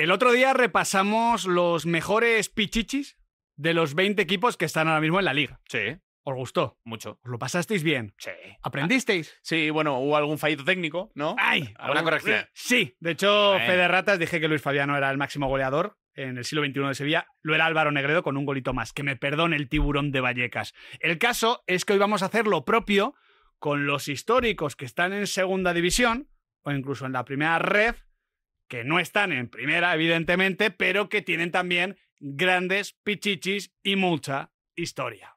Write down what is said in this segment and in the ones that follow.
El otro día repasamos los mejores pichichis de los 20 equipos que están ahora mismo en la liga. Sí. ¿Os gustó? Mucho. ¿Os lo pasasteis bien? Sí. ¿Aprendisteis? Ah, sí, bueno, hubo algún fallito técnico, ¿no? ¡Ay! ¿Alguna corrección? Sí. De hecho, Fede Ratas dije que Luis Fabiano era el máximo goleador en el siglo XXI de Sevilla. Lo era Álvaro Negredo con un golito más. Que me perdone el tiburón de Vallecas. El caso es que hoy vamos a hacer lo propio con los históricos que están en segunda división o incluso en la primera red que no están en primera, evidentemente, pero que tienen también grandes pichichis y mucha historia.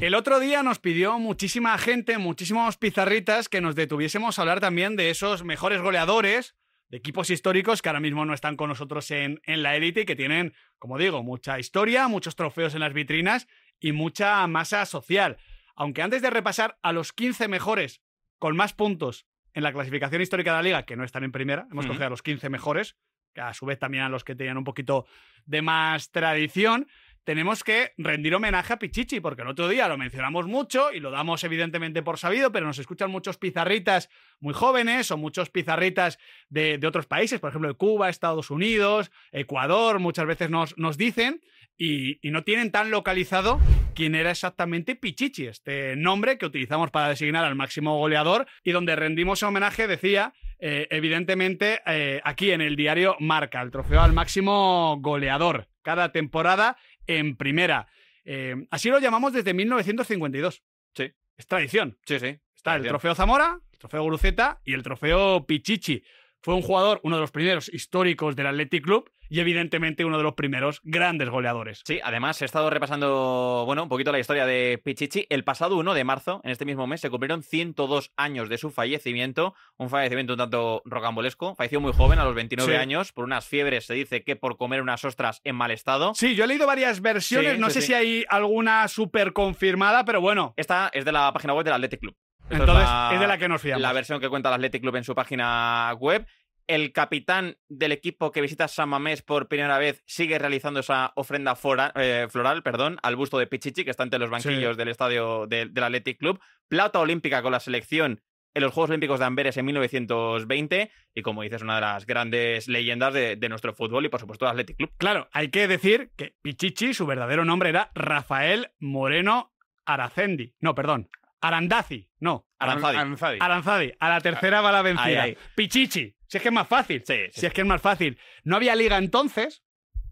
El otro día nos pidió muchísima gente, muchísimos pizarritas, que nos detuviésemos a hablar también de esos mejores goleadores de equipos históricos que ahora mismo no están con nosotros en, en la élite y que tienen, como digo, mucha historia, muchos trofeos en las vitrinas y mucha masa social. Aunque antes de repasar a los 15 mejores con más puntos en la clasificación histórica de la liga, que no están en primera, hemos cogido a los 15 mejores, que a su vez también a los que tenían un poquito de más tradición, tenemos que rendir homenaje a Pichichi, porque el otro día lo mencionamos mucho y lo damos evidentemente por sabido, pero nos escuchan muchos pizarritas muy jóvenes o muchos pizarritas de, otros países, por ejemplo, de Cuba, Estados Unidos, Ecuador, muchas veces nos, nos dicen y, no tienen tan localizado quién era exactamente Pichichi, este nombre que utilizamos para designar al máximo goleador y donde rendimos homenaje, decía, eh, evidentemente, eh, aquí en el diario Marca, el trofeo al máximo goleador cada temporada en primera. Eh, así lo llamamos desde 1952. Sí. Es tradición. Sí, sí. Está el trofeo Zamora, el trofeo Guruceta y el trofeo Pichichi. Fue un jugador, uno de los primeros históricos del Athletic Club, y evidentemente uno de los primeros grandes goleadores. Sí, además he estado repasando, bueno, un poquito la historia de Pichichi. El pasado 1 de marzo, en este mismo mes, se cumplieron 102 años de su fallecimiento, un fallecimiento un tanto rocambolesco. Falleció muy joven, a los 29 años, por unas fiebres, se dice que por comer unas ostras en mal estado. Sí, yo he leído varias versiones, no sé si hay alguna súper confirmada, pero bueno. Esta es de la página web del Athletic Club. Entonces, es, de la que nos fiamos. La versión que cuenta el Athletic Club en su página web el capitán del equipo que visita San Mamés por primera vez sigue realizando esa ofrenda eh, floral al busto de Pichichi, que está ante los banquillos del estadio del Athletic Club. Plata olímpica con la selección en los Juegos Olímpicos de Amberes en 1920 y como dices, una de las grandes leyendas de, nuestro fútbol y por supuesto del Athletic Club. Claro, hay que decir que Pichichi, su verdadero nombre era Rafael Moreno Aracendi. No, perdón, Arandazi, no. Aranzadi. Aranzadi. A la tercera va la vencida. Pichichi. Si es que es más fácil. Sí, Si es que es más fácil. No había liga entonces,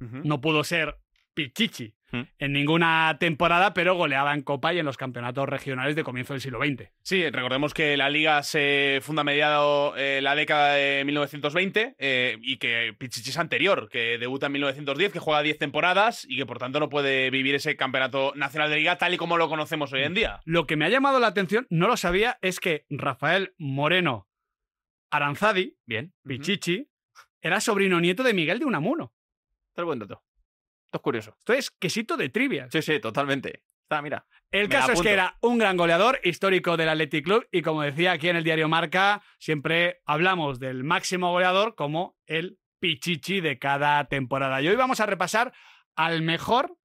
no pudo ser Pichichi mm. en ninguna temporada, pero goleaba en Copa y en los campeonatos regionales de comienzo del siglo XX. Sí, recordemos que la liga se funda a mediado eh, la década de 1920 eh, y que Pichichi es anterior, que debuta en 1910, que juega 10 temporadas y que por tanto no puede vivir ese campeonato nacional de liga tal y como lo conocemos hoy en mm. día. Lo que me ha llamado la atención, no lo sabía, es que Rafael Moreno Aranzadi, bien, Pichichi, era sobrino nieto de Miguel de Unamuno. Está buen dato. Esto es curioso. Esto es quesito de trivia. Sí, sí, totalmente. mira. El caso es que era un gran goleador histórico del Athletic Club y como decía aquí en el diario Marca, siempre hablamos del máximo goleador como el pichichi de cada temporada. Y hoy vamos a repasar al mejor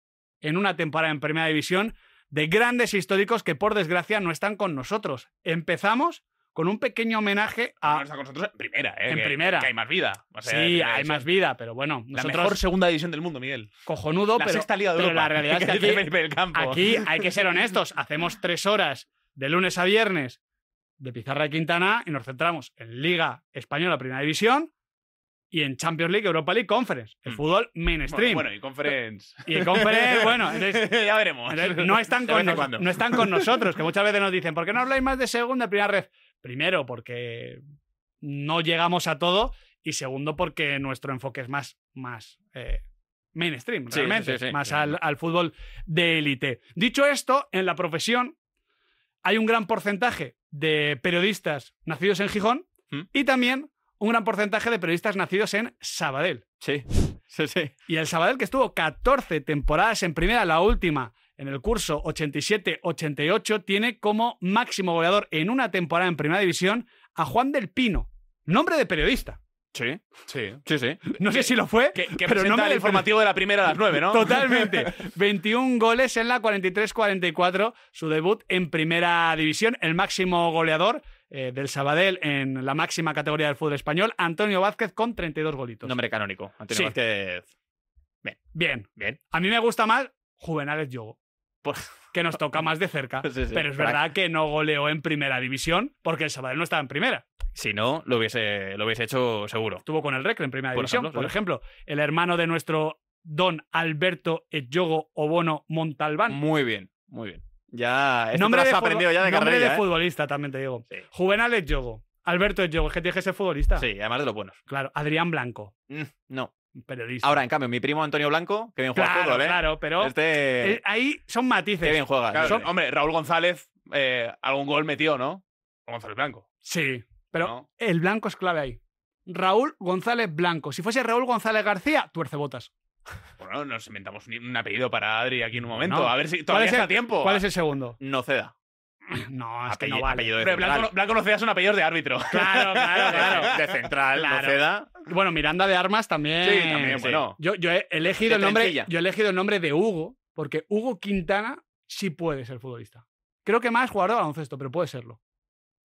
en una temporada en Primera División de grandes históricos que por desgracia no están con nosotros. Empezamos con un pequeño homenaje a. nosotros en primera, ¿eh? En primera. hay más vida. sí, hay más vida, pero bueno. Nosotros, la mejor segunda división del mundo, Miguel. Cojonudo, pero. Sexta Liga de pero la realidad es que aquí, aquí hay que ser honestos. Hacemos tres horas de lunes a viernes de Pizarra y Quintana y nos centramos en Liga Española Primera División y en Champions League, Europa League, Conference. El mm. fútbol mainstream. Bueno, y Conference. Y Conference, bueno. ya veremos. no, están con no están con nosotros, que muchas veces nos dicen, ¿por qué no habláis más de segunda y primera red? Primero, porque no llegamos a todo y segundo, porque nuestro enfoque es más, más eh, mainstream, realmente, más al, fútbol de élite. Dicho esto, en la profesión hay un gran porcentaje de periodistas nacidos en Gijón ¿Mm? y también un gran porcentaje de periodistas nacidos en Sabadell. Sí, sí, sí. Y el Sabadell que estuvo 14 temporadas en primera, la última en el curso 87-88 tiene como máximo goleador en una temporada en Primera División a Juan del Pino, nombre de periodista. Sí, sí, sí, No sé si lo fue, pero no el informativo de la primera a las nueve, ¿no? Totalmente. 21 goles en la 43-44, su debut en primera división, el máximo goleador eh, del Sabadell en la máxima categoría del fútbol español, Antonio Vázquez con 32 golitos. Nombre canónico, Antonio Vázquez. Bien. Bien. Bien. A mí me gusta más Juvenales Yogo. que nos toca más de cerca. pero es verdad que no goleó en primera división porque el Sabadell no estaba en primera. Si no, lo hubiese, lo hubiese hecho seguro. Estuvo con el Recre en primera división. por ejemplo, el hermano de nuestro don Alberto Ejogo Obono Montalbán. Muy bien, muy bien. Ya, este nombre aprendido ya de de ¿eh? futbolista, también te digo. Juvenal Ejogo. Alberto Ejogo, es tienes que ser futbolista. Sí, además de los buenos. Claro, Adrián Blanco. Mm, no. Periodista. Ahora, en cambio, mi primo Antonio Blanco, que bien juega fútbol, ¿eh? Claro, pero este eh, ahí son matices. Que bien juega. Hombre, Raúl González, eh, algún gol metió, ¿no? González Blanco. Sí, pero el blanco es clave ahí. Raúl González Blanco. Si fuese Raúl González García, tuerce botas. Bueno, nos inventamos un apellido para Adri aquí en un momento. A ver si todavía ¿Cuál es el, está tiempo. ¿Cuál es el segundo? No ceda. No, es que no vale. Pero Blanco, Blanco Noceda son apellidos de árbitro. Claro, claro, claro. De central, Bueno, Miranda de Armas también. Sí, también, bueno. Yo, yo, he elegido el nombre, yo he elegido el nombre de Hugo, porque Hugo Quintana sí puede ser futbolista. Creo que más jugador de baloncesto, pero puede serlo.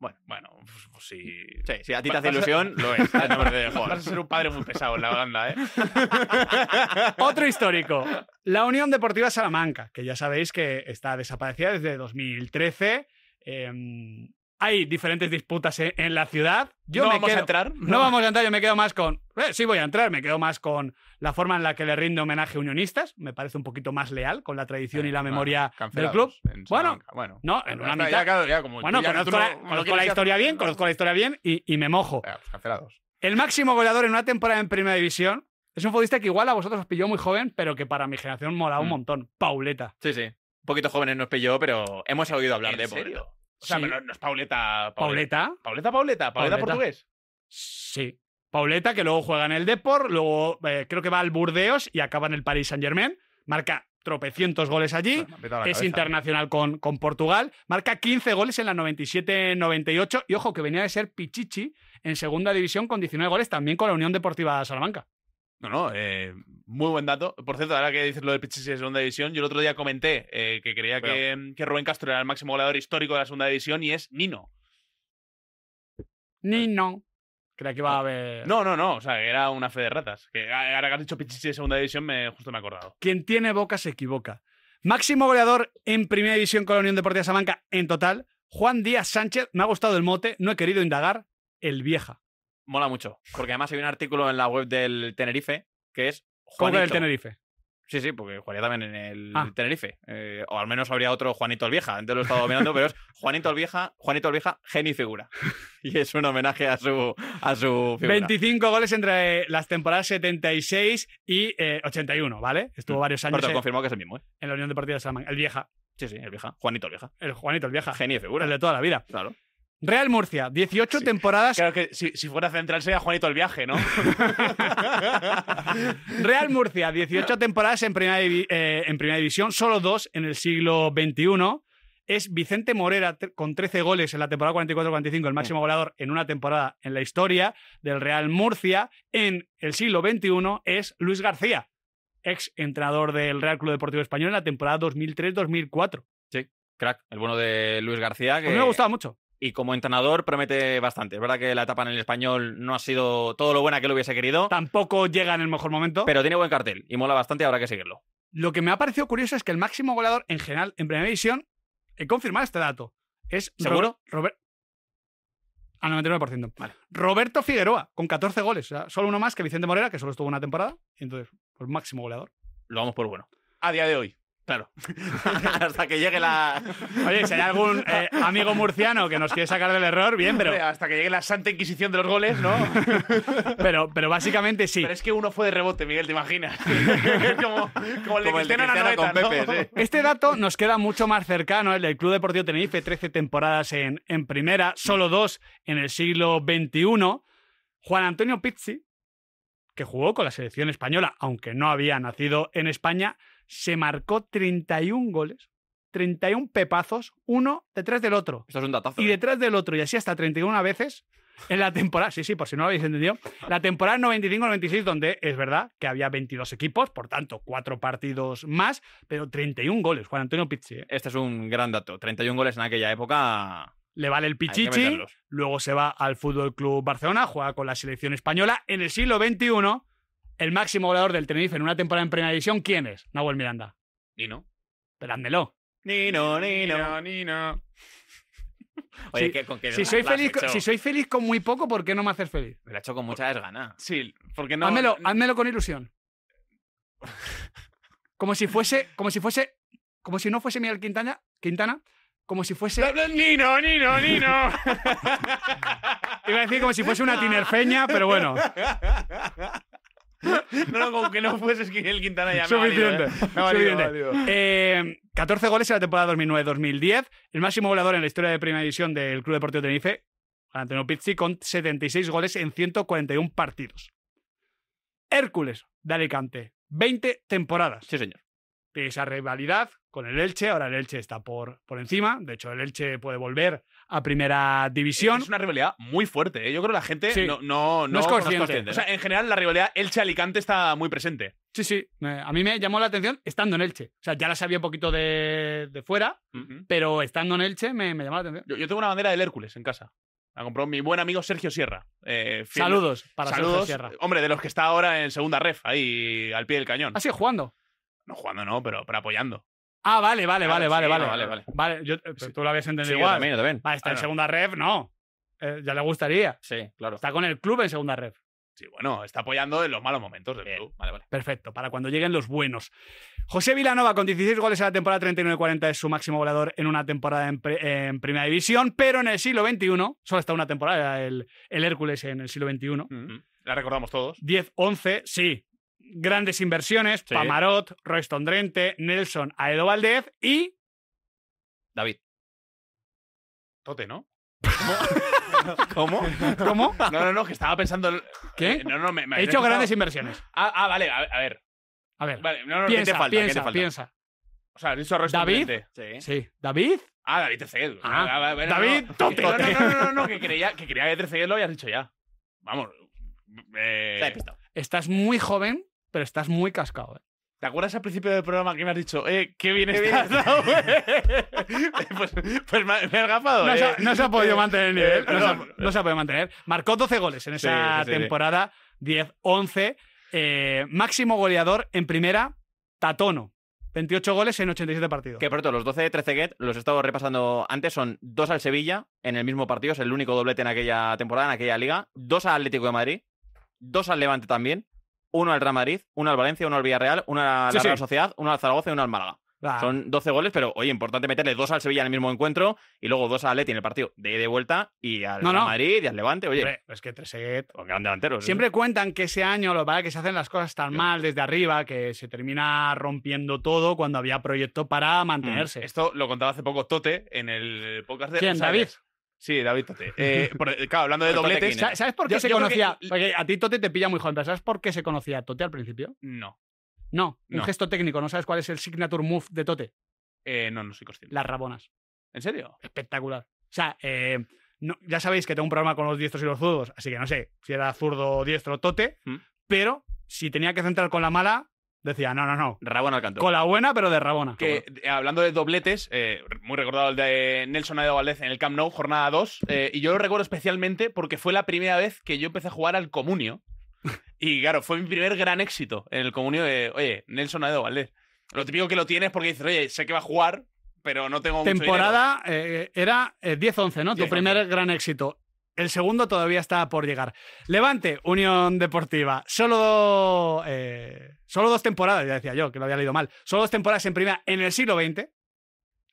Bueno, bueno, pues, pues sí. si a ti te hace ilusión, lo es. Vas a ser un padre muy pesado en la banda. ¿eh? Otro histórico. La Unión Deportiva Salamanca, que ya sabéis que está desaparecida desde 2013. Eh, em, hay diferentes disputas en, la ciudad. no vamos a entrar. No, vamos a entrar, yo me quedo más con. Eh, sí, voy a entrar, me quedo más con la forma en la que le rinde homenaje a unionistas. Me parece un poquito más leal con la tradición y la memoria del club. Bueno, bueno, no, en una mitad. bueno, conozco, la, historia bien, conozco la historia bien y, me mojo. Pues cancelados. El máximo goleador en una temporada en Primera División es un futbolista que igual a vosotros os pilló muy joven, pero que para mi generación mola un mm. montón. Pauleta. Sí, sí. Un poquito jóvenes nos pilló, pero hemos oído hablar de él. O sea, no es Pauleta, Pauleta. Pauleta. Pauleta, Pauleta. portugués. Sí. Pauleta, que luego juega en el Deport, luego eh, creo que va al Burdeos y acaba en el Paris Saint-Germain. Marca tropecientos goles allí, ah, es internacional con, con, Portugal. Marca 15 goles en la 97-98 y ojo que venía de ser Pichichi en segunda división con 19 goles también con la Unión Deportiva Salamanca. No, no, eh, muy buen dato. Por cierto, ahora que dices lo de Pichichi de segunda división, yo el otro día comenté eh, que creía que, Rubén Castro era el máximo goleador histórico de la segunda división y es Nino. Nino. Creía que iba a haber. No, no, no. O sea, era una fe de ratas. Que ahora que has dicho Pichichi de segunda división, me, justo me he acordado. Quien tiene boca se equivoca. Máximo goleador en primera división con la Unión Deportiva Salamanca en total. Juan Díaz Sánchez, me ha gustado el mote, no he querido indagar, el vieja mola mucho. Porque además hay un artículo en la web del Tenerife que es. Juanito. del Tenerife. Sí, sí, porque jugaría también en el ah. Tenerife. Eh, o al menos habría otro Juanito el Vieja. Antes lo estaba estado mirando, pero es Juanito el Vieja, Juanito el Vieja, genio y figura. Y es un homenaje a su, a su 25 goles entre las temporadas 76 y 81, eh, ¿vale? Estuvo mm. varios años. Pero confirmó que es el mismo, ¿eh? En la Unión Deportiva de Salamanca. El Vieja. Sí, sí, el Vieja. Juanito el Vieja. El Juanito el Vieja. Genio y figura. El de toda la vida. Claro. Real Murcia, 18 temporadas. Creo que si, fuera central sería Juanito el viaje, ¿no? Real Murcia, 18 temporadas eh, en primera, división, solo dos en el siglo XXI. Es Vicente Morera con 13 goles en la temporada 44-45, el máximo mm. goleador en una temporada en la historia del Real Murcia. En el siglo XXI es Luis García, ex entrenador del Real Club Deportivo Español en la temporada 2003-2004. Sí, crack, el bueno de Luis García. Que... me ha gustado mucho y como entrenador promete bastante. Es verdad que la etapa en el español no ha sido todo lo buena que lo hubiese querido. Tampoco llega en el mejor momento. Pero tiene buen cartel y mola bastante, habrá que seguirlo. Lo que me ha parecido curioso es que el máximo goleador en general en primera división, he confirmado este dato, es ¿Seguro? al 99%. Vale. Roberto Figueroa, con 14 goles. O sea, solo uno más que Vicente Morera, que solo estuvo una temporada. Entonces, pues máximo goleador. Lo vamos por bueno. A día de hoy. Claro. hasta que llegue la. Oye, si hay algún eh, amigo murciano que nos quiere sacar del error, bien, pero. Hasta que llegue la santa inquisición de los goles, ¿no? pero, pero básicamente sí. Pero es que uno fue de rebote, Miguel, ¿te imaginas? como, el de Este dato nos queda mucho más cercano, el del Club Deportivo Tenerife, 13 temporadas en, en primera, solo dos en el siglo XXI. Juan Antonio Pizzi, que jugó con la selección española, aunque no había nacido en España, se marcó 31 goles, 31 pepazos, uno detrás del otro. Esto es un datazo. Y ¿eh? detrás del otro, y así hasta 31 veces en la temporada, sí, sí, por si no lo habéis entendido, la temporada 95-96, donde es verdad que había 22 equipos, por tanto, cuatro partidos más, pero 31 goles, Juan Antonio Pizzi. ¿eh? Este es un gran dato, 31 goles en aquella época le vale el pichichi, luego se va al Fútbol Club Barcelona, juega con la selección española. En el siglo XXI, el máximo goleador del Tenerife en una temporada en Primera División, ¿quién es? Nahuel Miranda. Nino. Pero Nino, Nino, Nino. Oye, con que si, soy feliz, si soy feliz con muy poco, ¿por qué no me haces feliz? Me lo he hecho con mucha ganas Sí, porque no. Házmelo, con ilusión. como si fuese, como si fuese, como si no fuese Miguel Quintana como si fuese. ¡Nino, Nino, Nino! Iba a decir como si fuese una tinerfeña, pero bueno. No, como que no fuese el Quintana ya. ¿eh? Suficiente. Me suficiente. 14 eh, goles en la temporada 2009-2010. El máximo goleador en la historia de Primera División del Club Deportivo Tenerife, Antonio Pizzi, con 76 goles en 141 partidos. Hércules de Alicante, 20 temporadas. Sí, señor. esa rivalidad con el Elche. Ahora el Elche está por, por encima. De hecho, el Elche puede volver a primera e-, división. Es una rivalidad muy fuerte. ¿eh? Yo creo que la gente no, no, no, es consciente. en general, la rivalidad Elche-Alicante está muy presente. Sí, sí. A mí me llamó la atención estando en Elche. O sea, ya la sabía un poquito de, fuera, pero estando en Elche me, llamó la atención. Yo, tengo una bandera del Hércules en casa. La compró mi buen amigo Sergio Sierra. Eh, saludos para Sergio Sierra. Hombre, de los que está ahora en segunda ref, ahí al pie del cañón. ¿Así ¿Ah, sido jugando? No jugando, no, pero, pero apoyando. Ah, vale, vale, vale, vale, vale, vale, tú lo habías entendido igual. está en segunda ref, no. Eh, ya le gustaría. Sí, claro. Está con el club en segunda ref. Sí, bueno, está apoyando en los malos momentos del club. Vale, vale. Perfecto, para cuando lleguen los buenos. José Vilanova, con 16 goles en la temporada 39-40, es su máximo goleador en una temporada en, Primera División, pero en el siglo XXI, solo está una temporada el, Hércules en el siglo XXI. Mm. La recordamos todos. 10-11, sí, grandes inversiones, Pamarot, Royston Nelson, Aedo Valdez y... David. Tote, ¿no? ¿Cómo? ¿Cómo? No, no, no, que estaba pensando. ¿Qué? Eh, no, no, me, He hecho grandes inversiones. Ah, ah vale, a ver. A ver. Vale, no, no, piensa, te falta? Piensa, ¿qué te falta? piensa. O sea, ¿has ¿David? Sí. sí. ¿David? Ah, David Tercel. Ah, ah David Tote. No, no, no, no, no, que creía que, creía que lo habías dicho ya. Vamos. Eh, Estás muy joven pero estás muy cascado, ¿eh? ¿Te acuerdas al principio del programa que me has dicho, eh, qué bien estás, pues, pues, me, has gafado. No, se, ¿eh? no ha podido mantener el nivel. Eh, no, se ha, podido mantener. Marcó 12 goles en esa temporada, 10-11. Eh, máximo goleador en primera, Tatono. 28 goles en 87 partidos. Que pronto, los 12 de 13 get, los he estado repasando antes, son dos al Sevilla en el mismo partido, es el único doblete en aquella temporada, en aquella liga. Dos al Atlético de Madrid, dos al Levante también uno al Real Madrid, uno al Valencia, uno al Villarreal, uno al Sociedad, uno al Zaragoza y uno al Málaga. Son 12 goles, pero oye, importante meterle dos al Sevilla en el mismo encuentro y luego dos al Leti en el partido de vuelta y al no, Madrid y al Levante. Oye, es que que delanteros. Siempre ¿eh? cuentan que ese año lo para que se hacen las cosas tan mal desde arriba que se termina rompiendo todo cuando había proyecto para mm. mantenerse. Esto lo contaba hace poco Tote en el podcast de. ¿Quién, David? Sí, David Tote. Eh, eh, claro, hablando de dobletes. ¿Sabes por qué se conocía? Porque a ti Tote te pilla muy joven, ¿sabes por qué se conocía a Tote al principio? No. No, un gesto técnico. ¿No sabes cuál es el signature move de Tote? Eh, no, no soy consciente. Las rabonas. ¿En serio? Espectacular. O sea, ya sabéis que tengo un problema con los diestros y los zurdos, así que no sé si era zurdo, diestro, tote, ¿Mm? pero si tenía que centrar con la mala, Decía, no, no, no. Rabona al canto. Con la buena, pero de Rabona. Que eh, hablando de dobletes, eh, muy recordado el de Nelson Aedo Valdez en el Camp Nou, jornada 2. Eh, y yo lo recuerdo especialmente porque fue la primera vez que yo empecé a jugar al comunio. y claro, fue mi primer gran éxito en el comunio de, oye, Nelson Aedo Valdez. Lo típico que lo tienes porque dices, oye, sé que va a jugar, pero no tengo mucho Temporada era 10-11, ¿no? tu primer gran éxito. El segundo todavía está por llegar. Levante, Unión Deportiva. Solo, eh, solo dos temporadas, ya decía yo, que lo había leído mal. Solo dos temporadas en primera en el siglo XX, es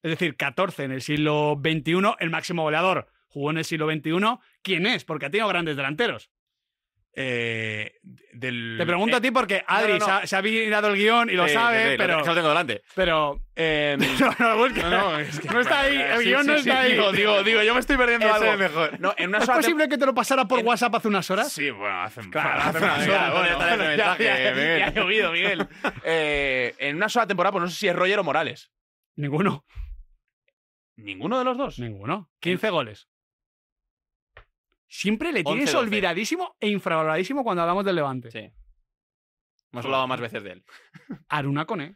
decir, 14 en el siglo XXI, el máximo goleador jugó en el siglo XXI. ¿Quién es? Porque ha tenido grandes delanteros. Eh, te pregunto eh, a ti porque Adri Se, ha, mirado el guión y lo sabe, pero. Lo, lo tengo delante. Pero. Em, no, no, no, no está ahí. El guión no está ahí. Digo, digo, digo, yo me estoy perdiendo algo. mejor. No, ¿Es posible que te lo pasara por WhatsApp hace unas horas? Sí, bueno, hace, claro, hace ya, ha llovido, Miguel. Eh, en una sola temporada, pues no sé si es Roger o Morales. Ninguno. ¿Ninguno de los dos? Ninguno. 15 goles. Siempre le tienes olvidadísimo e infravaloradísimo cuando hablamos del Levante. Sí. Hemos hablado más veces de él. Aruna Cone.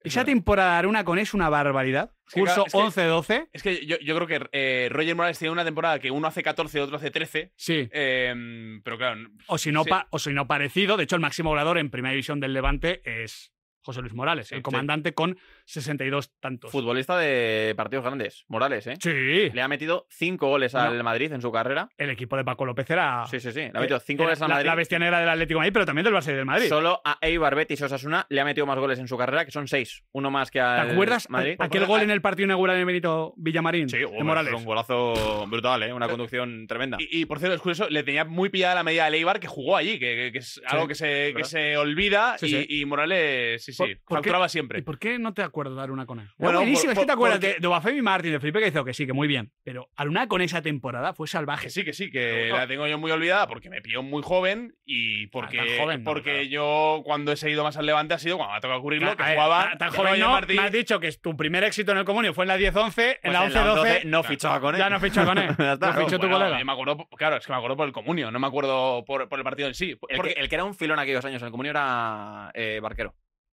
Esa temporada de Aruna Cone es una barbaridad. Curso 11-12. Es que yo, creo que eh, Roger Morales tiene una temporada que uno hace 14, y otro hace 13. Sí. Em, pero claro. O si, no o no parecido. De hecho, el máximo goleador en primera división del Levante es José Luis Morales, el comandante con 62 tantos. Futbolista de partidos grandes, Morales, ¿eh? Sí. Le ha metido 5 goles al Madrid en su carrera. El equipo de Paco López era. Sí, sí, sí. Le ha eh, metido 5 al Madrid. La, bestia negra del Atlético de Madrid, pero también del Barça y del Madrid. Solo a Eibar, Betis y Osasuna le ha metido más goles en su carrera, que son 6. Uno más que a. ¿Te acuerdas aquel gol en el partido inaugural de Benito Villamarín? Sí, Morales. un golazo brutal, ¿eh? Una conducción tremenda. Y, por cierto, es curioso, le tenía muy pillada la medida al Eibar que jugó allí, que, es algo que se, que se olvida y, Morales, sí, sí, facturaba siempre. ¿Y por qué no te acuerdas? acuerdo de una con él. buenísimo, es que te acuerdas de, de y Martín, de Felipe que hizo que sí, que muy bien. Pero Aruna con esa temporada fue salvaje. Que sí, que sí, que la tengo yo muy olvidada porque me pilló muy joven y porque, porque yo cuando he seguido más al Levante ha sido cuando me ha tocado ocurrirlo, que jugaba. Tan, joven no, Martín. me has dicho que tu primer éxito en el comunio fue en la 10-11, pues en la 11-12. No fichaba con él. Ya no fichaba con él. no fichó tu colega. Me acuerdo, claro, es que me acuerdo por el comunio, no me acuerdo por, por el partido en sí. El, que, el que era un filón aquellos años en el comunio era eh, Barquero.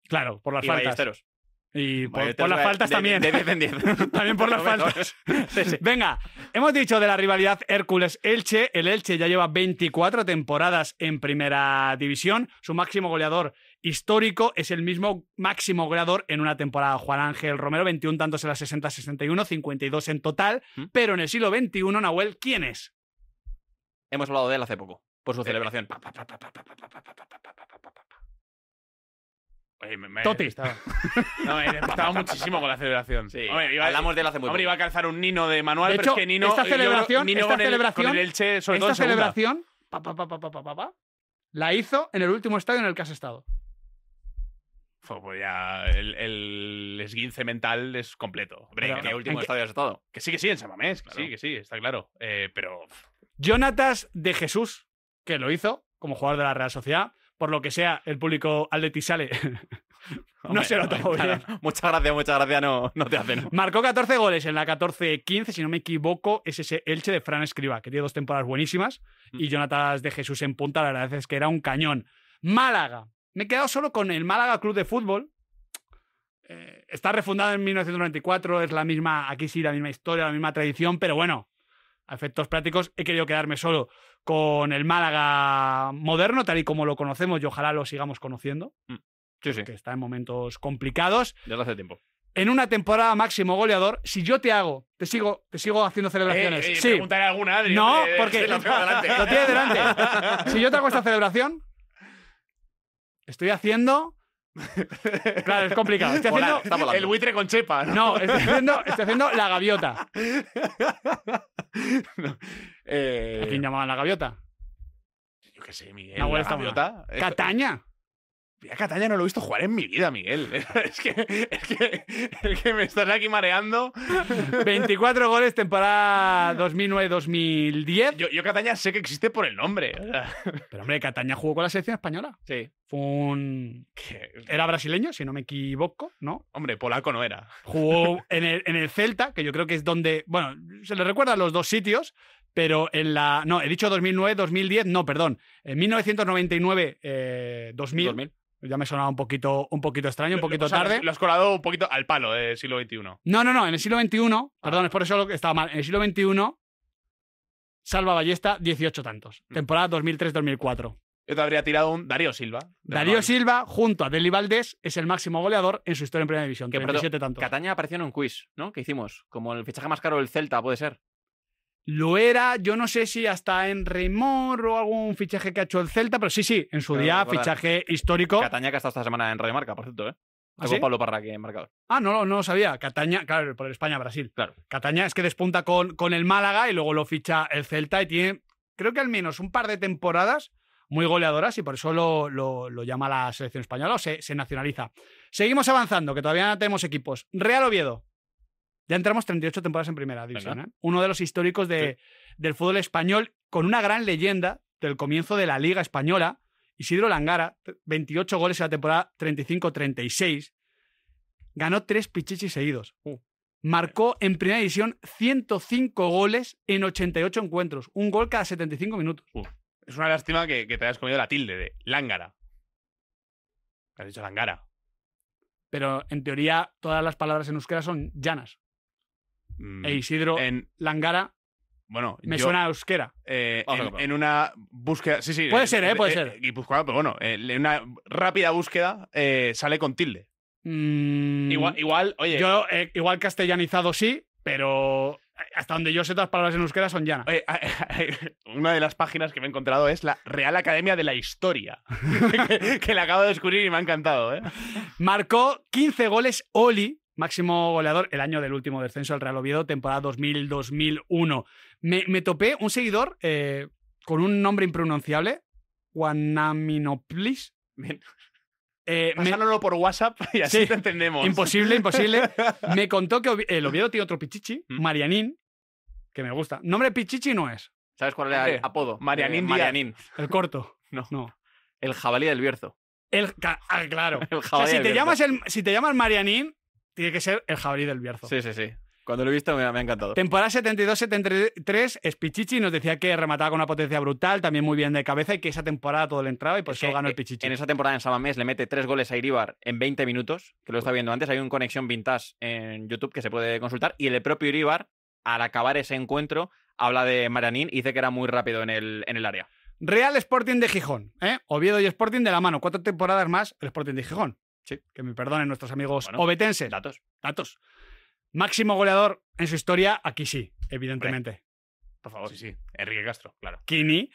Claro, por las faltas. Y por, las faltas también. De también por las faltas. Venga, hemos dicho de la rivalidad Hércules-Elche. El Elche ya lleva 24 temporadas en primera división. Su máximo goleador histórico es el mismo máximo goleador en una temporada. Juan Ángel Romero, 21 tantos en la 60-61, 52 en total. Pero en el siglo XXI, Nahuel, ¿quién es? Hemos hablado de él hace poco, por su celebración. Oye, me, Toti. Estaba, no, me estaba muchísimo con la celebración. Sí. iba, Hablamos de la hace muy Hombre, iba a calzar un Nino de Manuel pero es que Nino. Esta celebración, esta celebración, con el Elche, esta celebración, pa, pa, pa, la hizo en el último estadio en el que has estado. pues ya, el, el, esguince mental es completo. Hombre, ¿en el último estadio has estado? Que sí, que sí, en Samamés, sí, que sí, está claro. Eh, pero. Jonatas de Jesús, que lo hizo como jugador de la Real Sociedad por lo que sea, el público al sale. no se lo tomó bien. Muchas gracias, muchas gracias, no, no te hacen. Marcó 14 goles en la 14-15, si no me equivoco, es ese Elche de Fran Escriba, que tiene dos temporadas buenísimas, y Jonatas de Jesús en punta, la verdad es que era un cañón. Málaga. Me he quedado solo con el Málaga Club de Fútbol. Eh, está refundado en 1994, es la misma, aquí sí, la misma historia, la misma tradición, pero bueno, a efectos prácticos he querido quedarme solo con el Málaga moderno, tal y como lo conocemos y ojalá lo sigamos conociendo. Mm. Sí, sí. Que está en momentos complicados. Desde hace tiempo. En una temporada máximo goleador, si yo te hago, te sigo, te sigo haciendo celebraciones. Eh, eh alguna, Adri, No, porque lo, lo delante. si yo te hago esta celebración, estoy haciendo Claro, es complicado. Estoy haciendo el buitre con chepa. No, estoy haciendo, la gaviota. ¿A eh, quién llamaban la gaviota? yo qué sé, Miguel. la gaviota. Cataña. Ya a no lo he visto jugar en mi vida, Miguel. Es que, es que, me estás aquí mareando. 24 goles, temporada 2009-2010. Yo, Cataña sé que existe por el nombre. Pero hombre, Cataña jugó con la selección española. Sí. Fue un... Era brasileño, si no me equivoco, ¿no? Hombre, polaco no era. Jugó en el, Celta, que yo creo que es donde... Bueno, se le recuerda los dos sitios, pero en la... No, he dicho 2009-2010, no, perdón. En 1999 2000 ya me sonaba un poquito, un poquito extraño, un poquito tarde. Lo has colado un poquito al palo del siglo XXI. No, no, no. En el siglo XXI, ah. perdón, es por eso lo que estaba mal. En el siglo XXI, Salva Ballesta, 18 tantos. Mm. Temporada 2003-2004. Yo te habría tirado un Darío Silva. Darío Silva, junto a Deli Valdés, es el máximo goleador en su historia en Primera División. Que 37 tantos. Cataña apareció en un quiz, ¿no? Que hicimos. Como el fichaje más caro del Celta, puede ser lo era, yo no sé si hasta en Remor o algún fichaje que ha hecho el Celta, pero sí, sí, en su día, fichaje histórico. Cataña que ha esta semana en Marca, por cierto, ¿eh? ¿Ah, Pablo Parra aquí Ah, no, no lo sabía. Cataña, claro, por España-Brasil. Claro. Cataña es que despunta con, con el Málaga y luego lo ficha el Celta y tiene, creo que al menos un par de temporadas muy goleadoras y por eso lo, llama la selección española o se, se nacionaliza. Seguimos avanzando, que todavía no tenemos equipos. Real Oviedo, ya entramos 38 temporadas en primera división. ¿eh? Uno de los históricos del fútbol español, con una gran leyenda del comienzo de la Liga Española, Isidro Langara, 28 goles en la temporada 35-36. Ganó tres pichichis seguidos. Uh. Marcó en primera división 105 goles en 88 encuentros. Un gol cada 75 minutos. Uh. Es una lástima que, te hayas comido la tilde de Langara. Has dicho Langara. Pero en teoría todas las palabras en euskera son llanas. Mm, e Isidro en... Langara bueno, me suena a euskera. Eh, en, una búsqueda. Sí, Puede eh, ser, ¿eh? eh puede ser. pero bueno, en una rápida búsqueda sale con tilde. Mm, igual, oye. Yo, igual castellanizado sí, pero hasta donde yo sé, todas las palabras en euskera son llanas. una de las páginas que me he encontrado es la Real Academia de la Historia, que, le la acabo de descubrir y me ha encantado, Marcó 15 goles Oli máximo goleador el año del último descenso al Real Oviedo, temporada 2000-2001. Me, topé un seguidor eh, con un nombre impronunciable, Guanaminoplis. Eh, por WhatsApp y así te entendemos. Imposible, imposible. me contó que el Oviedo tiene otro pichichi, mm. Marianín, que me gusta. Nombre pichichi no es. ¿Sabes cuál es el apodo? Marianín. Eh, Marianín. El corto. No. no. El jabalí del Bierzo. El, claro. te llamas si te llamas Marianín, tiene que ser el jabalí del Bierzo. Sí, sí, sí. Cuando lo he visto me, ha, encantado. Temporada 72-73, Espichichi nos decía que remataba con una potencia brutal, también muy bien de cabeza y que esa temporada todo le entraba y por eso ganó el e-, Pichichi. En esa temporada en Samamés le mete tres goles a Iribar en 20 minutos, que lo está viendo antes. Hay un conexión vintage en YouTube que se puede consultar y el propio Iribar, al acabar ese encuentro, habla de Maranín y dice que era muy rápido en el, en el área. Real Sporting de Gijón, ¿eh? Oviedo y Sporting de la mano, cuatro temporadas más el Sporting de Gijón. Sí, que me perdonen nuestros amigos obetense. Datos. Datos. Máximo goleador en su historia, aquí sí, evidentemente. Por favor. Sí, sí. Enrique Castro, claro. Kini.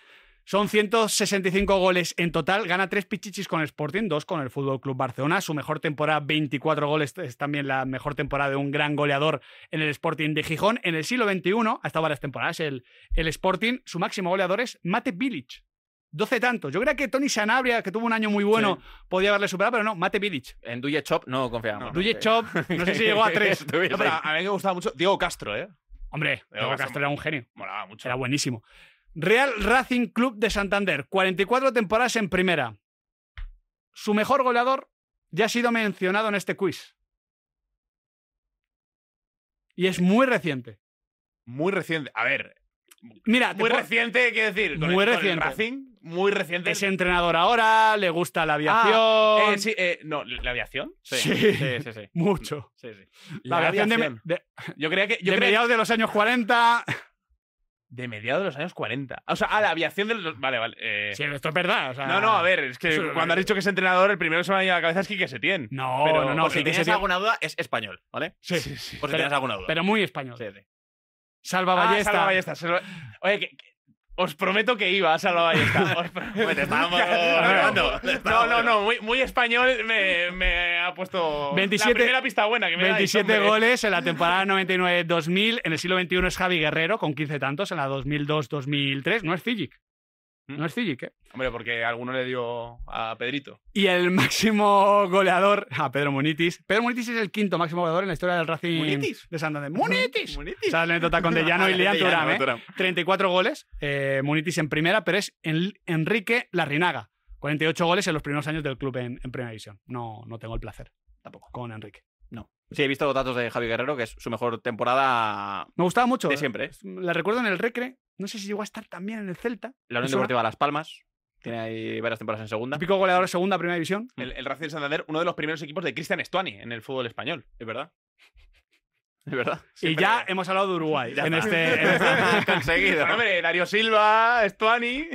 Son 165 goles en total. Gana tres pichichis con el Sporting, dos con el Fútbol Club Barcelona. Su mejor temporada, 24 goles, es también la mejor temporada de un gran goleador en el Sporting de Gijón. En el siglo XXI, ha estado varias temporadas el, el Sporting. Su máximo goleador es Mate Village. 12 tantos. Yo creía que Tony Sanabria, que tuvo un año muy bueno, podía haberle superado, pero no, Mate Vidic. En Duje Chop no confiamos. No, Chop, no sé si llegó a 3. a mí me gustaba mucho Diego Castro, ¿eh? Hombre, Diego, Castro era un genio. Molaba mucho. Era buenísimo. Real Racing Club de Santander, 44 temporadas en primera. Su mejor goleador ya ha sido mencionado en este quiz. Y es muy reciente. Muy reciente. A ver, Mira, muy reciente, quiero decir, muy reciente. Racing muy reciente. Es entrenador ahora, le gusta la ah, aviación. eh, sí, eh, no, ¿la aviación? Sí, sí, sí. sí, Mucho. Sí, sí. La, aviación, De, yo creía que, yo de creía... mediados de los años 40. De mediados de los años 40. O sea, ah, la aviación de los. Vale, vale. Eh. Sí, esto es verdad. No, no, a ver, es que cuando has dicho que es entrenador, el primero que se me ha ido a la cabeza es Quique Setién. No, pero, no, no. Por si tienes alguna duda, es español, ¿vale? Sí, sí, sí. Por si tienes alguna duda. Pero muy español. Sí, sí. Salva ah, Ballesta. salva Ballesta. Oye, que os prometo que iba a Salva Ballesta. bueno, no, no, no, no, muy, español me, ha puesto 27, la primera pista buena que me 27 goles en la temporada 99-2000. En el siglo XXI es Javi Guerrero con 15 tantos en la 2002-2003. No es Fiji. ¿Mm? No es ¿eh? Hombre, porque alguno le dio a Pedrito. Y el máximo goleador a Pedro Munitis. Pedro Munitis es el quinto máximo goleador en la historia del Racing de Santander. ¡Munitis! la y 34 ¿eh? goles, eh, Munitis en primera, pero es Enrique Larrinaga. 48 goles en los primeros años del club en, Primera División. No, no tengo el placer tampoco con Enrique. No. Sí, he visto los datos de Javi Guerrero, que es su mejor temporada. Me gustaba mucho. De ¿eh? siempre. La recuerdo en el Recre, no sé si llegó a estar también en el Celta. La Unión Deportiva Las Palmas. Tiene ahí varias temporadas en segunda. Pico goleador de segunda, primera división. Mm. El, Racing Santander, uno de los primeros equipos de Cristian Estuani en el fútbol español. Es verdad. Es verdad. y ya hemos hablado de Uruguay en este, este Conseguido. Hombre, Dario Silva, Estuani.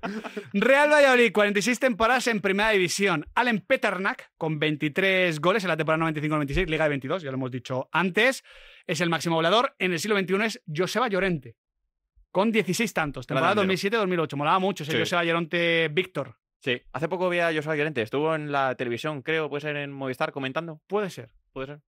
Real Valladolid, 46 temporadas en Primera División. Allen Peternak, con 23 goles en la temporada 95-96, Liga de 22, ya lo hemos dicho antes. Es el máximo goleador. En el siglo XXI es Joseba Llorente, con 16 tantos. Temporada 2007-2008. Molaba mucho ese sí. Joseba Lloronte Víctor. Sí, hace poco vi a Joseba Llorente. Estuvo en la televisión, creo, puede ser en Movistar comentando. Puede ser. Puede ser.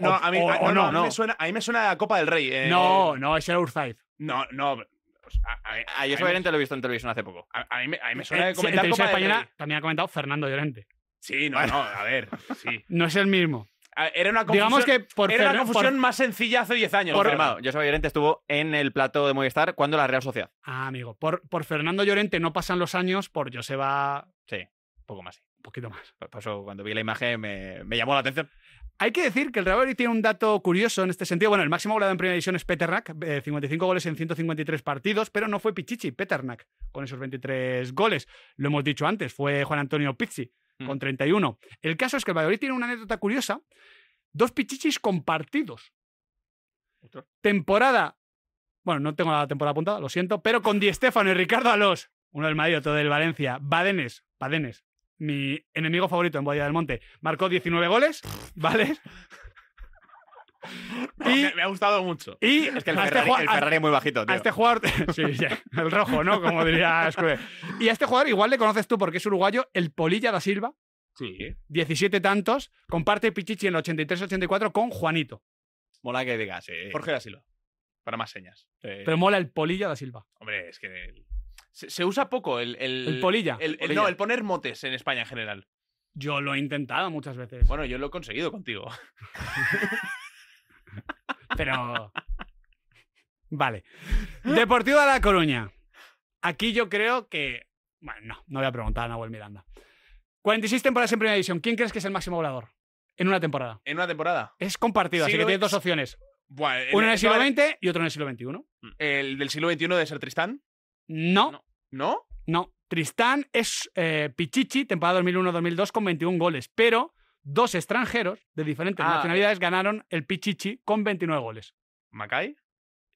no, a mí, me suena, a Copa del Rey. Eh. No, no, es era Urzaiz. No, no. Pues, a, Joseba Llorente lo he visto en televisión hace poco. A, mí, me suena de comentar. en española también ha comentado Fernando Llorente. Sí, no, no, a ver. Sí. no es el mismo. Ah, era una confusión, Digamos que más sencilla hace 10 años. Por... Llorente estuvo en el plato de Movistar cuando la Real Sociedad. Ah, amigo. Por, por Fernando Llorente no pasan los años, por Joseba. Sí, un poco más. Un poquito más. Por eso cuando vi la imagen me, llamó la atención. Hay que decir que el Real Madrid tiene un dato curioso en este sentido. Bueno, el máximo goleador en primera división es Peternak, 55 eh, goles en 153 partidos, pero no fue Pichichi, Peternak, con esos 23 goles. Lo hemos dicho antes, fue Juan Antonio Pizzi Mm. con 31. El caso es que el Valladolid tiene una anécdota curiosa. Dos pichichis compartidos. Temporada. Bueno, no tengo la temporada apuntada, lo siento, pero con Di Stefano y Ricardo Alós, uno del Madrid, otro del Valencia, Badenes, Badenes, mi enemigo favorito en Boya del Monte, marcó 19 goles, ¿vale? me, ha gustado mucho. Y es que el este Ferrari, este muy bajito, tío. A este jugador, sí, sí, el rojo, ¿no? Como diría Y a este jugador igual le conoces tú porque es uruguayo, el Polilla da Silva. Sí. 17 tantos, comparte Pichichi en el 83-84 con Juanito. Mola que digas, eh. Jorge da Silva. Para más señas. Pero mola el Polilla da Silva. Hombre, es que. Se, usa poco el. El, polilla. no, el poner motes en España en general. Yo lo he intentado muchas veces. Bueno, yo lo he conseguido contigo. Pero. Vale. Deportivo de La Coruña. Aquí yo creo que. Bueno, no, no voy a preguntar a Nahuel Miranda. 46 temporadas en Primera División. ¿Quién crees que es el máximo volador? En una temporada. ¿En una temporada? Es compartido, así que tienes dos opciones. Uno en el siglo XX y otro en el siglo XXI. Mm. ¿El del siglo XXI de ser Tristán? No. ¿No? No. Tristán es eh, Pichichi, temporada 2001-2002, con 21 goles, pero dos extranjeros de diferentes ah, nacionalidades ganaron el Pichichi con 29 goles. ¿Macay?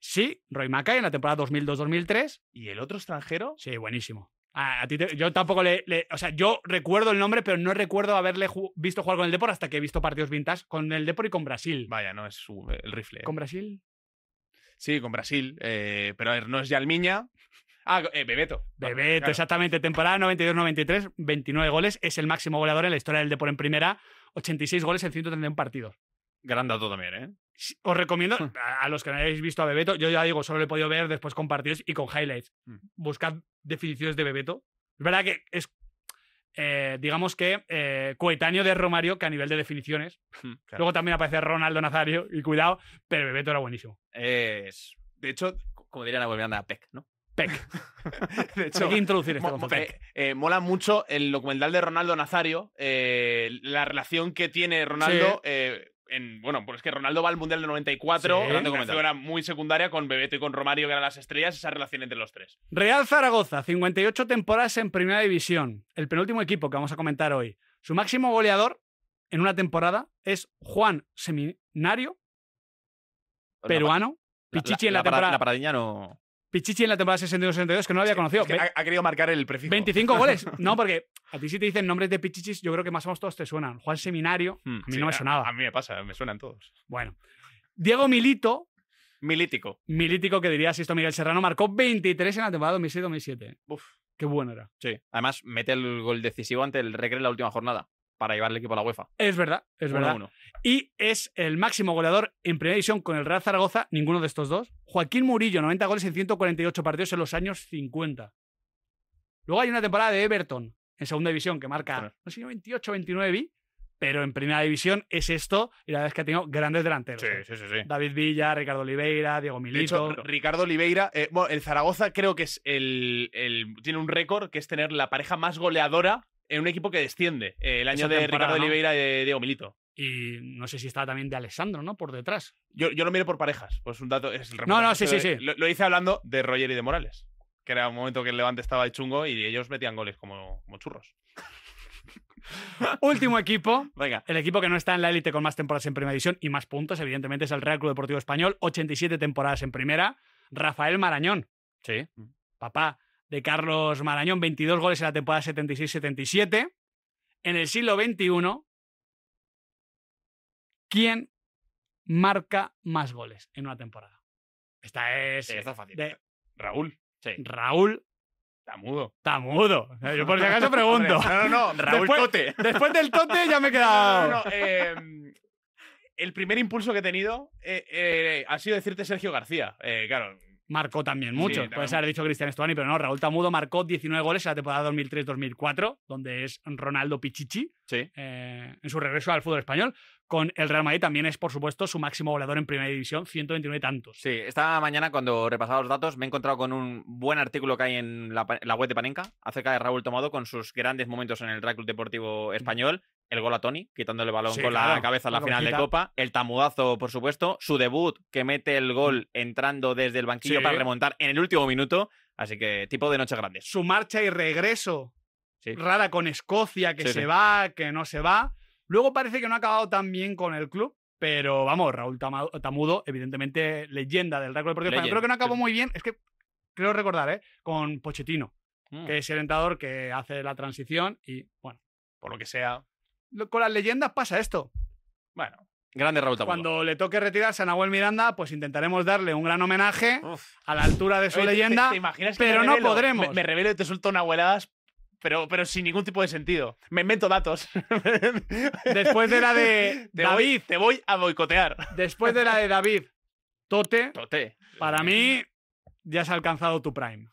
Sí, Roy Macay en la temporada 2002-2003. ¿Y el otro extranjero? Sí, buenísimo. A, ti yo tampoco le, O sea, yo recuerdo el nombre, pero no recuerdo haberle visto jugar con el Depor hasta que he visto partidos vintage con el Depor y con Brasil. Vaya, no es su, el rifle. Eh. ¿Con Brasil? Sí, con Brasil. Eh, pero a ver, no es Yalmiña. Ah, eh, Bebeto. Bebeto, exactamente. Temporada 92-93, 29 goles. Es el máximo goleador en la historia del Depor en primera. 86 goles en 131 partidos. Gran dato también, ¿eh? Os recomiendo, hm. a los que no hayáis visto a Bebeto, yo ya digo, solo lo he podido ver después con partidos y con highlights. Hm. Buscad definiciones de Bebeto. Es verdad que es, eh, digamos que, eh, coetáneo de Romario, que a nivel de definiciones. Hm, Luego también aparece Ronaldo Nazario, y cuidado, pero Bebeto era buenísimo. Es, de hecho, como dirían a a PEC, ¿no? que introducir este concepto. Eh, eh, mola mucho el documental de Ronaldo Nazario, eh, la relación que tiene Ronaldo. En, bueno, pues es que Ronaldo va al Mundial del 94, sí, era muy secundaria con Bebeto y con Romario, que eran las estrellas, esa relación entre los tres. Real Zaragoza, 58 temporadas en Primera División, el penúltimo equipo que vamos a comentar hoy. Su máximo goleador en una temporada es Juan Seminario, pues peruano, Pichichi en la, temporada. no... Pichichi en la temporada 61-62 que no había conocido. ha, querido marcar el prefijo. 25 goles. No, porque a ti si te dicen nombres de Pichichis, yo creo que más o menos todos te suenan. Juan Seminario, mm, a mí no me sonaba. A, mí me pasa, me suenan todos. Bueno. Diego Milito. Milítico. Milítico, que dirías esto. Miguel Serrano, marcó 23 en la temporada 2006-2007. Uf. Qué bueno era. Sí. Además, mete el gol decisivo ante el Recre en la última jornada para llevar el equipo a la UEFA. Es verdad, es verdad. Y es el máximo goleador en primera división con el Real Zaragoza, ninguno de estos dos. Joaquín Murillo, 90 goles en 148 partidos en los años 50. Luego hay una temporada de Everton en segunda división que marca, no sé, 28, 29 pero en primera división es esto y la verdad es que ha tenido grandes delanteros. Eh. Sí, sí, sí, David Villa, Ricardo Oliveira, Diego Milito. Ricardo Oliveira, eh, bueno, el Zaragoza creo que es el, el, tiene un récord que es tener la pareja más goleadora en un equipo que desciende, eh, el año de Ricardo Oliveira y de Diego Milito. Y no sé si estaba también de Alessandro, ¿no? Por detrás. Yo, lo miro por parejas, pues un dato. Es el no, no, sí, sí, sí. Lo, hice hablando de Roger y de Morales, que era un momento que el Levante estaba de chungo y ellos metían goles como, como churros. Último equipo. Venga. El equipo que no está en la élite con más temporadas en primera división y más puntos, evidentemente, es el Real Club Deportivo Español. 87 temporadas en primera. Rafael Marañón. Sí. Papá, de Carlos Marañón, 22 goles en la temporada 76-77. En el siglo XXI, ¿quién marca más goles en una temporada? Esta es. fácil. De... Raúl. Raúl. Está mudo. Está mudo. Yo por si acaso pregunto. no, no, no. Raúl después, Después del Tote ya me he quedado. No, em, el primer impulso que he tenido eh, eh, ha sido decirte Sergio García. Eh, claro, marcó también mucho. pues Puedes haber dicho Cristian Estuani, pero no, Raúl Tamudo marcó 19 goles en la temporada 2003-2004, donde es Ronaldo Pichichi, eh, en su regreso al fútbol español. Con el Real Madrid también es, por supuesto, su máximo goleador en primera división, 129 tantos. Sí, esta mañana cuando repasaba los datos me he encontrado con un buen artículo que hay en la, web de Panenka acerca de Raúl Tamudo con sus grandes momentos en el Real Club Deportivo Español el gol a Tony, quitándole el balón con la cabeza en la final de Copa, el tamudazo, por supuesto, su debut que mete el gol mm. entrando desde el banquillo para remontar en el último minuto, así que tipo de noche grande. Su marcha y regreso rara con Escocia, que se va, que no se va. Luego parece que no ha acabado tan bien con el club, pero vamos, Raúl Tamudo, evidentemente leyenda del récord pero creo que no acabó muy bien, es que creo recordar, ¿eh? con Pochettino, mm. que es el entrador que hace la transición y bueno, por lo que sea, con las leyendas pasa esto. Bueno, Grande Raúl Cuando le toque retirarse a Nahuel Miranda, pues intentaremos darle un gran homenaje a la altura de su leyenda, pero no podremos. Me, revelo y te suelto nahueladas, pero, pero sin ningún tipo de sentido. Me invento datos. Después de la de David. te voy a boicotear. Después de la de David, Tote. Tote. Para mí, ya has alcanzado tu prime.